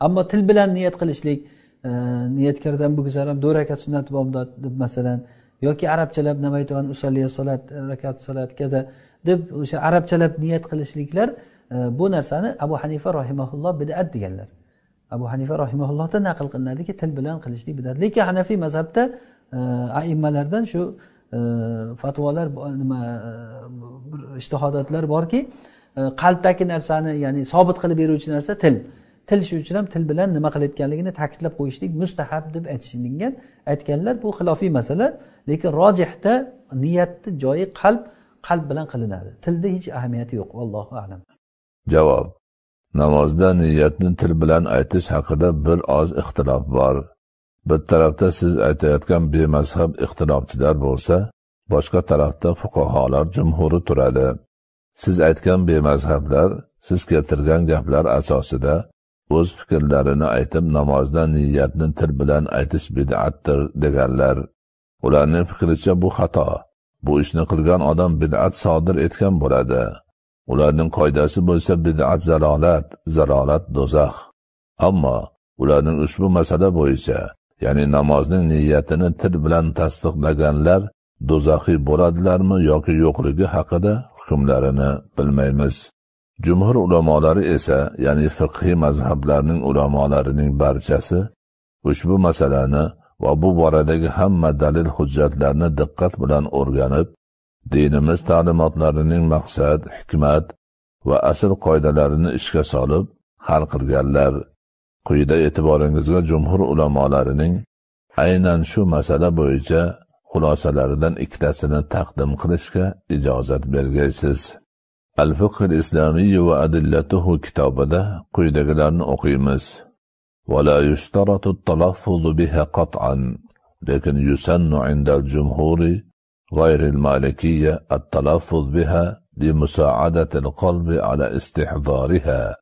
ammo til bilan niyat qilishlik e, niyatkardan bu guzar ham do'raka sunnati bomdod deb masalan yoki arabchalab nima aytgan usalliya solat rakat solat kada deb o'sha arabchalab niyat qilishliklar e, bu narsani abu hanifa rohimaulloh bidat deganlar abu hanifa rohimaullohda naql qilinadiki til bilan qilishlik bidat lekin hanafiy mazhabda e, aimmalardan shu fatvolar nima ishtihodatlar borki qalbdagi narsani ya'ni sobit qilib beruvchi narsa til til shu uchun ham til bilan nima qilayotganligini ta'kidlab qo'yishlik mustahab deb aytishilgan aytganlar bu xilofiy masala lekin rojihda niyatni joyi qalb qalb bilan qilinadi tilda hech ahamiyati yo'q allohu alam javob namozda niyatni til bilan aytish haqida bir oz ixtilof bor bir tarafda siz aytayotgan bemazhab ixtilofchilar bo'lsa boshqa tarafda fuqarolar jumhuri turadi siz aytgan bemazhablar siz keltirgan gaplar asosida o'z fikrlarini aytib namozda niyatni til bilan aytish bid'atdir deganlar ularning fikricha bu xato bu ishni qilgan odam bid'at sodir etgan bo'ladi ularning qoidasi bo'lsa bid'at zalolat zalolat do'zax ammo ularning ushbu masala bo'yicha ya'ni namozning niyatini til bilan tasdiqlaganlar do'zaxiy bo'ladilarmi yoki yo'qligi haqida hukmlarini bilmaymiz Jumhur ulamolari esa, ya'ni fiqhiy mazhablarning ulamolarining barchasi ushbu masalani va bu boradagi hamma dalil hujjatlarni diqqat bilan o'rganib, dinimiz ta'limotlarining maqsad, hikmat va asl qoidalarini ishga solib hal qilganlar. Quyida e'tiboringizga jumhur ulamolarining aynan shu masala bo'yicha xulosalaridan ikkitasini taqdim qilishga ijozat bergaysiz. الفقه الإسلامي وأدلته ده قيد quyidagilarni أقيمس ولا يشترط التلفظ بها قطعا لكن يسن عند الجمهور غير المالكية التلفظ بها لمساعدة القلب على استحضارها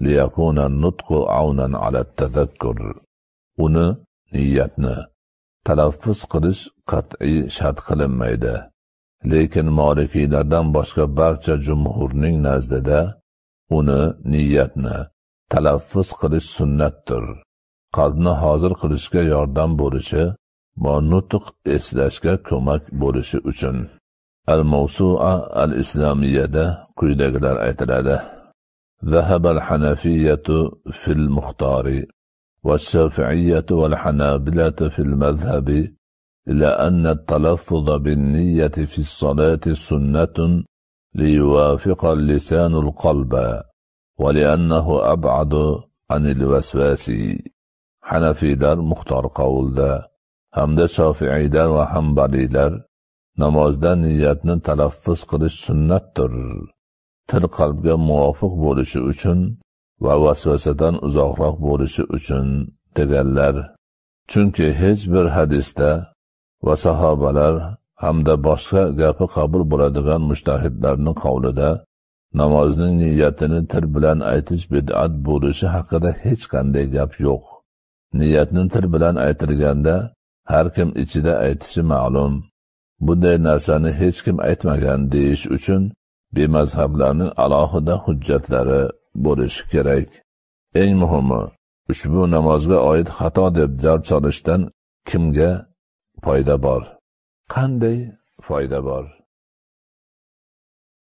ليكون النطق عونا على التذكر نيتنا تلفظ talaffuz قطعي شاد قلم ميده lekin molikiylardan boshqa barcha jumhurning nazdida uni niyatni talaffuz qilish sunnatdir qalbni hozir qilishga yordam bo'lishi va nutq eslashga ko'mak bo'lishi uchun al mavsua al islomiyada quyidagilar aytiladi ذهب الحنفية في المختار والشافعية والحنابلة في المذهب إلى أن التلفظ بالنية في الصلاة سنة ليوافق اللسان القلب ولأنه أبعد عن الوسواس hanafiylar muxtor qovulda hamda shofiylar va hambalilar namozda niyatni talaffuz qilish sunnatdir til qalbga muvofiq bo'lishi uchun va vasvasadan uzoqroq bo'lishi uchun deganlar chunki hech bir hadisda va sahobalar hamda boshqa gapi qabul bo'ladigan mushtahidlarni qavlida namozning niyatini til bilan aytish bid'at bo'lishi haqida hech qanday gap yo'q niyatni til bilan aytilganda har kim ichida aytishi ma'lum bunday narsani hech kim aytmagan deyish uchun bemazhablarning alohida hujjatlari bo'lishi kerak eng muhimi ushbu namozga oid xato deb jar solishdan kimga foyda bor qanday foyda bor